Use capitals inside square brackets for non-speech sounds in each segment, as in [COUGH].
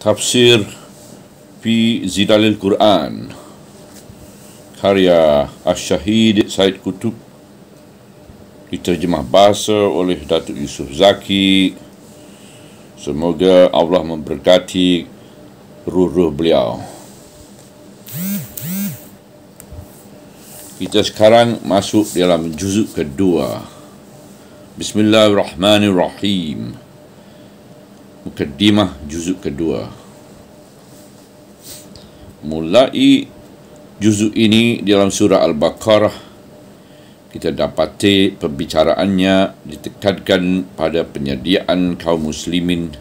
Tafsir Fi Zidalil Quran Karya Ash-Shahid Said Kutub Diterjemah bahasa oleh Datuk Yusuf Zaki Semoga Allah memberkati ruh-ruh beliau Kita sekarang masuk dalam juzuk kedua Bismillahirrahmanirrahim. Mukaddimah juzuk kedua Mulai juzuk ini dalam surah Al-Baqarah Kita dapati perbicaraannya ditekankan pada penyediaan kaum muslimin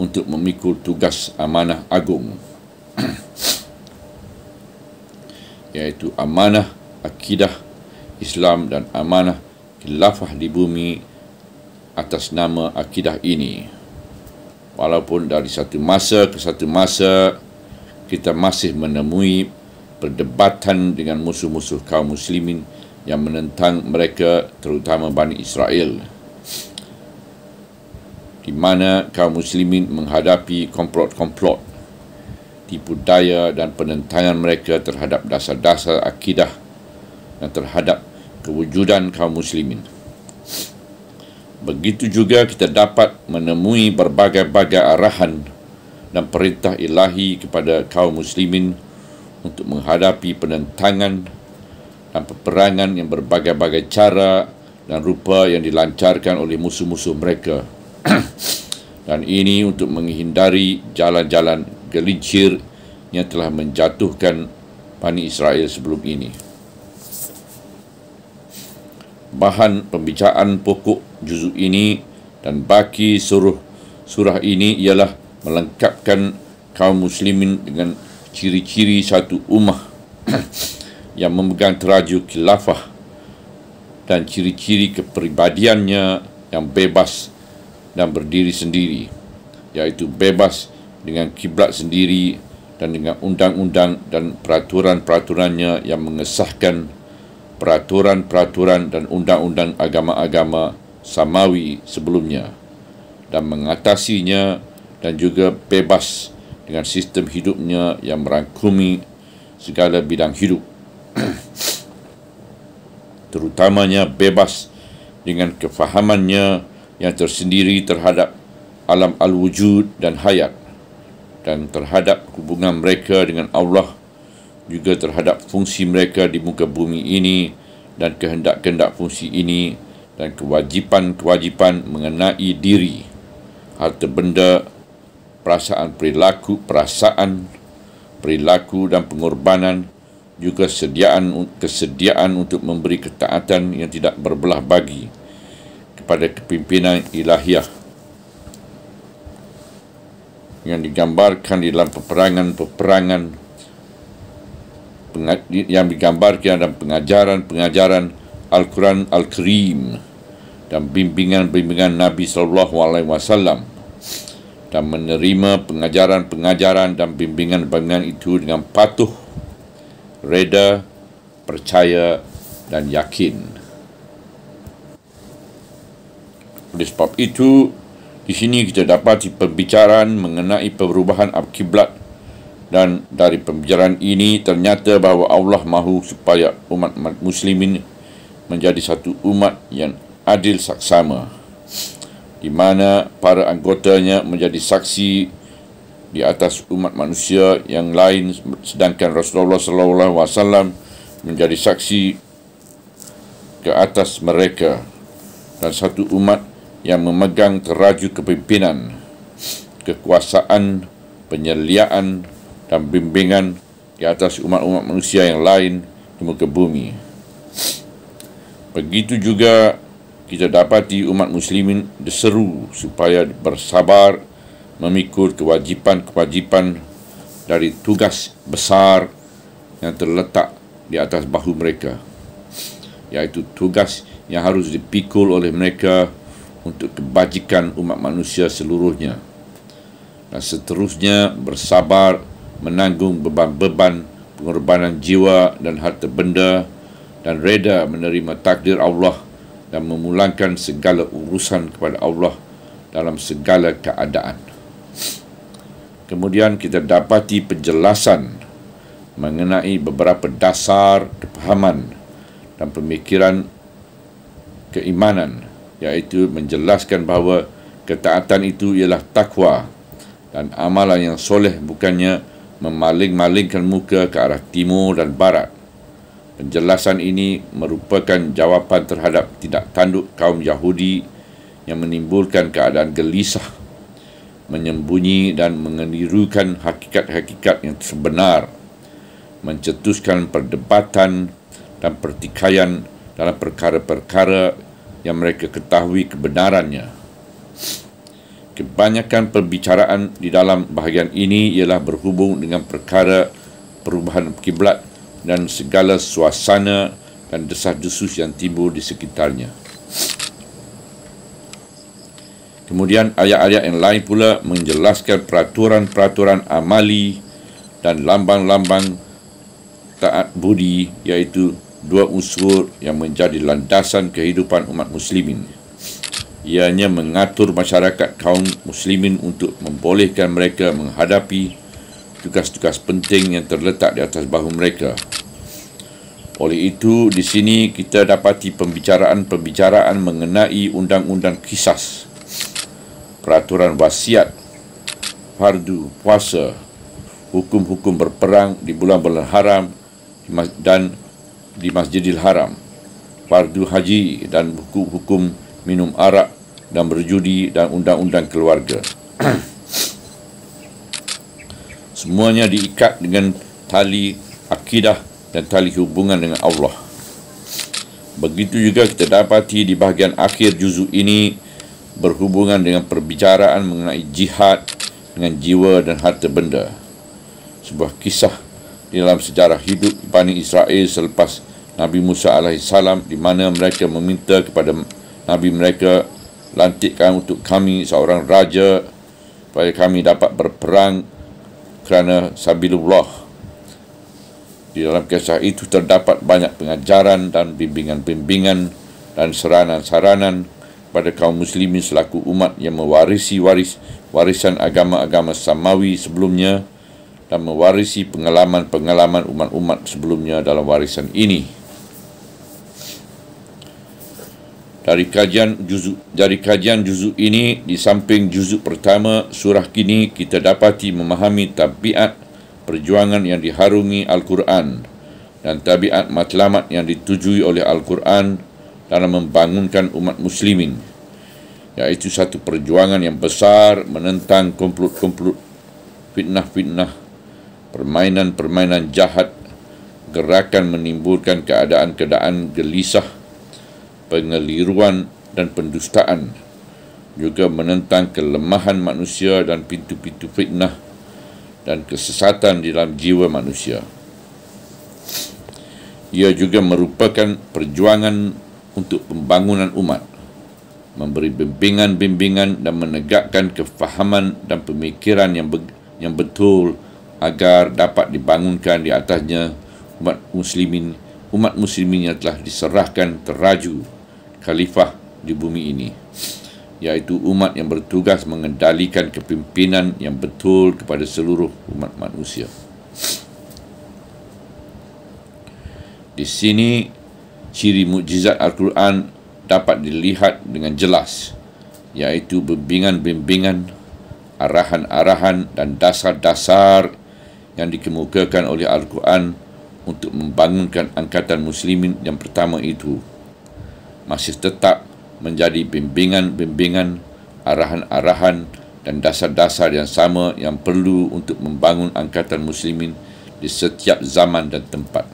Untuk memikul tugas amanah agung yaitu [CLEARS THROAT] amanah akidah Islam dan amanah khilafah di bumi atas nama akidah ini walaupun dari satu masa ke satu masa kita masih menemui perdebatan dengan musuh-musuh kaum muslimin yang menentang mereka terutama Bani Israel di mana kaum muslimin menghadapi komplot-komplot tipu daya dan penentangan mereka terhadap dasar-dasar akidah dan terhadap kewujudan kaum muslimin. Begitu juga kita dapat menemui berbagai-bagai arahan dan perintah ilahi kepada kaum muslimin untuk menghadapi penentangan dan peperangan yang berbagai-bagai cara dan rupa yang dilancarkan oleh musuh-musuh mereka. [CLEARS THROAT] dan ini untuk menghindari jalan-jalan gelincir yang telah menjatuhkan Bani Israel sebelum ini bahan pembicaraan pokok juzuk ini dan baki suruh surah ini ialah melengkapkan kaum muslimin dengan ciri-ciri satu ummah [CLEARS THROAT] yang memegang teraju khilafah dan ciri-ciri kepribadiannya yang bebas dan berdiri sendiri iaitu bebas dengan kiblat sendiri dan dengan undang-undang dan peraturan-peraturannya yang mengesahkan peraturan-peraturan dan undang-undang agama-agama samawi sebelumnya dan mengatasinya dan juga bebas dengan sistem hidupnya yang merangkumi segala bidang hidup [CLEARS THROAT] terutamanya bebas dengan kefahamannya yang tersendiri terhadap alam al-wujud dan hayat dan terhadap hubungan mereka dengan Allah juga terhadap fungsi mereka di muka bumi ini dan kehendak-kehendak fungsi ini dan kewajipan-kewajipan mengenai diri, harta benda, perasaan perilaku, perasaan perilaku dan pengorbanan juga kesediaan kesediaan untuk memberi ketaatan yang tidak berbelah bagi kepada kepimpinan ilahiah yang digambarkan di dalam peperangan-peperangan yang digambarkan dalam pengajaran-pengajaran Al-Quran Al-Karim dan bimbingan-bimbingan Nabi sallallahu alaihi wasallam dan menerima pengajaran-pengajaran dan bimbingan-bimbingan itu dengan patuh, reda, percaya dan yakin. Oleh sebab itu, di sini kita dapati perbincangan mengenai perubahan al dan dari pembicaraan ini ternyata bahawa Allah mahu supaya umat muslimin menjadi satu umat yang adil saksama di mana para anggotanya menjadi saksi di atas umat manusia yang lain sedangkan Rasulullah sallallahu alaihi wasallam menjadi saksi ke atas mereka dan satu umat yang memegang teraju kepimpinan kekuasaan penyeliaan dan bimbingan di atas umat-umat manusia yang lain di muka bumi. Begitu juga kita dapati umat muslimin diseru supaya bersabar memikul kewajipan-kewajipan dari tugas besar yang terletak di atas bahu mereka iaitu tugas yang harus dipikul oleh mereka untuk kebajikan umat manusia seluruhnya dan seterusnya bersabar menanggung beban-beban pengorbanan jiwa dan harta benda dan reda menerima takdir Allah dan memulangkan segala urusan kepada Allah dalam segala keadaan. Kemudian kita dapati penjelasan mengenai beberapa dasar kefahaman dan pemikiran keimanan iaitu menjelaskan bahawa ketaatan itu ialah takwa dan amalan yang soleh bukannya memaling-malingkan muka ke arah timur dan barat. Penjelasan ini merupakan jawapan terhadap tindak tanduk kaum Yahudi yang menimbulkan keadaan gelisah, menyembunyi dan mengenirukan hakikat-hakikat yang sebenar, mencetuskan perdebatan dan pertikaian dalam perkara-perkara yang mereka ketahui kebenarannya. Kebanyakan perbicaraan di dalam bahagian ini ialah berhubung dengan perkara perubahan kiblat dan segala suasana dan desah-desus yang timbul di sekitarnya. Kemudian ayat-ayat yang lain pula menjelaskan peraturan-peraturan amali dan lambang-lambang taat budi iaitu dua unsur yang menjadi landasan kehidupan umat muslimin ianya mengatur masyarakat kaum muslimin untuk membolehkan mereka menghadapi tugas-tugas penting yang terletak di atas bahu mereka. Oleh itu, di sini kita dapati pembicaraan-pembicaraan mengenai undang-undang kisah, peraturan wasiat, fardu, puasa, hukum-hukum berperang di bulan-bulan haram dan di masjidil haram, fardu haji dan hukum-hukum minum arak dan berjudi dan undang-undang keluarga. [CLEARS THROAT] Semuanya diikat dengan tali akidah dan tali hubungan dengan Allah. Begitu juga kita dapati di bahagian akhir juzuk ini berhubungan dengan perbicaraan mengenai jihad dengan jiwa dan harta benda. Sebuah kisah dalam sejarah hidup Bani Israel selepas Nabi Musa alaihissalam di mana mereka meminta kepada Nabi mereka lantikkan untuk kami seorang raja supaya kami dapat berperang kerana sabilullah di dalam kisah itu terdapat banyak pengajaran dan bimbingan-bimbingan dan saranan-saranan pada kaum muslimin selaku umat yang mewarisi waris warisan agama-agama samawi sebelumnya dan mewarisi pengalaman-pengalaman umat-umat sebelumnya dalam warisan ini. dari kajian juzuk dari kajian juzuk ini di samping juzuk pertama surah kini kita dapati memahami tabiat perjuangan yang diharungi al-Quran dan tabiat matlamat yang ditujui oleh al-Quran dalam membangunkan umat muslimin iaitu satu perjuangan yang besar menentang komplot-komplot fitnah-fitnah permainan-permainan jahat gerakan menimbulkan keadaan-keadaan gelisah pengeliruan dan pendustaan juga menentang kelemahan manusia dan pintu-pintu fitnah dan kesesatan di dalam jiwa manusia. Ia juga merupakan perjuangan untuk pembangunan umat, memberi bimbingan-bimbingan dan menegakkan kefahaman dan pemikiran yang, be- yang betul agar dapat dibangunkan di atasnya umat muslimin umat muslimin yang telah diserahkan teraju khalifah di bumi ini iaitu umat yang bertugas mengendalikan kepimpinan yang betul kepada seluruh umat manusia di sini ciri mukjizat al-Quran dapat dilihat dengan jelas iaitu bimbingan-bimbingan arahan-arahan dan dasar-dasar yang dikemukakan oleh al-Quran untuk membangunkan angkatan muslimin yang pertama itu masih tetap menjadi bimbingan-bimbingan, arahan-arahan dan dasar-dasar yang sama yang perlu untuk membangun angkatan muslimin di setiap zaman dan tempat.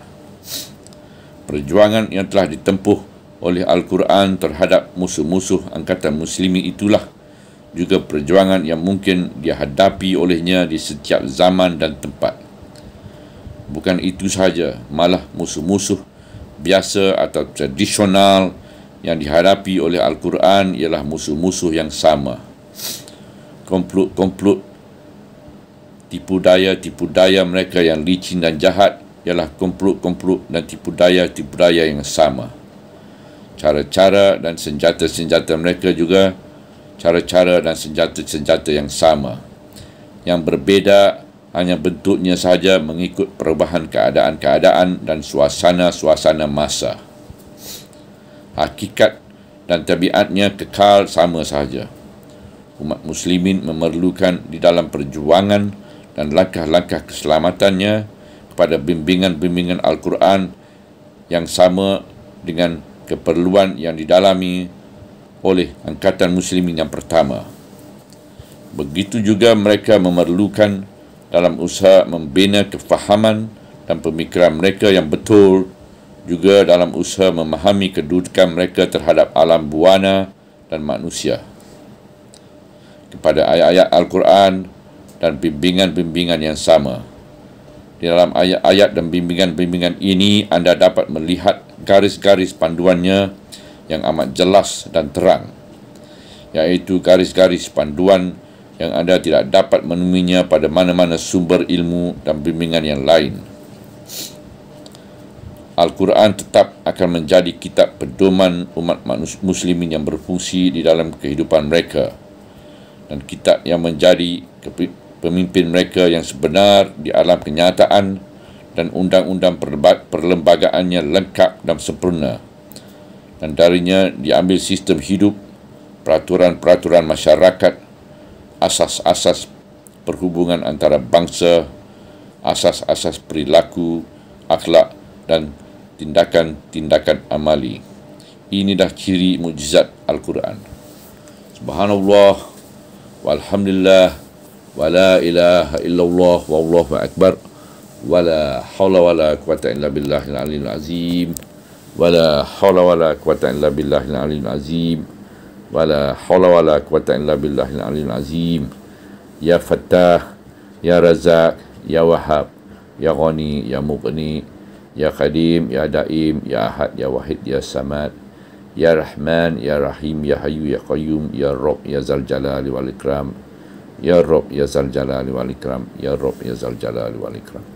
Perjuangan yang telah ditempuh oleh Al-Quran terhadap musuh-musuh angkatan muslimin itulah juga perjuangan yang mungkin dihadapi olehnya di setiap zaman dan tempat. Bukan itu sahaja, malah musuh-musuh biasa atau tradisional yang dihadapi oleh Al-Quran ialah musuh-musuh yang sama. Komplot-komplot tipu daya tipu daya mereka yang licin dan jahat ialah komplot-komplot dan tipu daya tipu daya yang sama. Cara-cara dan senjata-senjata mereka juga cara-cara dan senjata-senjata yang sama. Yang berbeza hanya bentuknya sahaja mengikut perubahan keadaan-keadaan dan suasana-suasana masa hakikat dan tabiatnya kekal sama sahaja. Umat muslimin memerlukan di dalam perjuangan dan langkah-langkah keselamatannya kepada bimbingan-bimbingan Al-Quran yang sama dengan keperluan yang didalami oleh angkatan muslimin yang pertama. Begitu juga mereka memerlukan dalam usaha membina kefahaman dan pemikiran mereka yang betul juga dalam usaha memahami kedudukan mereka terhadap alam buana dan manusia. Kepada ayat-ayat Al-Quran dan bimbingan-bimbingan yang sama. Di dalam ayat-ayat dan bimbingan-bimbingan ini, anda dapat melihat garis-garis panduannya yang amat jelas dan terang. Iaitu garis-garis panduan yang anda tidak dapat menemuinya pada mana-mana sumber ilmu dan bimbingan yang lain. Al-Quran tetap akan menjadi kitab pedoman umat muslimin yang berfungsi di dalam kehidupan mereka dan kitab yang menjadi pemimpin mereka yang sebenar di alam kenyataan dan undang-undang perlembagaannya lengkap dan sempurna dan darinya diambil sistem hidup peraturan-peraturan masyarakat asas-asas perhubungan antara bangsa asas-asas perilaku akhlak dan tindakan-tindakan amali. Ini dah ciri mujizat Al-Quran. Subhanallah walhamdulillah wala ilaha illallah wa allahu akbar wala hawla wala quwata illa billahi al-alim azim wala hawla wala quwata illa billahi al-alim azim wala hawla wala quwata illa billahi al-alim azim ya fattah ya razak ya wahab ya ghani ya mughni Ya Qadim, Ya Daim, Ya Ahad, Ya Wahid, Ya Samad Ya Rahman, Ya Rahim, Ya Hayu, Ya Qayyum Ya Rob, Ya Zal Jalali Wal Ikram Ya Rob, Ya Zal Jalali Wal Ikram Ya Rob, Ya Zal Jalali Wal Ikram